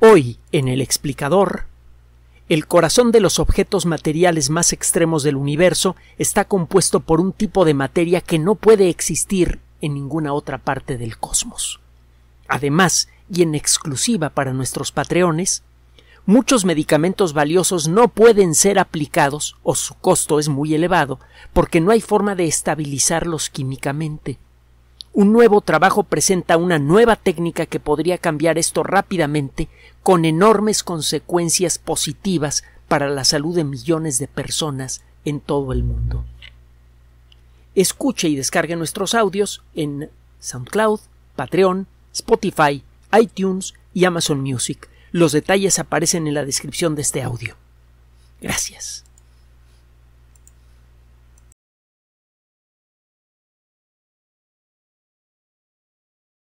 Hoy, en el explicador, el corazón de los objetos materiales más extremos del universo está compuesto por un tipo de materia que no puede existir en ninguna otra parte del cosmos. Además, y en exclusiva para nuestros patreones, muchos medicamentos valiosos no pueden ser aplicados o su costo es muy elevado porque no hay forma de estabilizarlos químicamente. Un nuevo trabajo presenta una nueva técnica que podría cambiar esto rápidamente, con enormes consecuencias positivas para la salud de millones de personas en todo el mundo. Escuche y descargue nuestros audios en SoundCloud, Patreon, Spotify, iTunes y Amazon Music. Los detalles aparecen en la descripción de este audio. Gracias.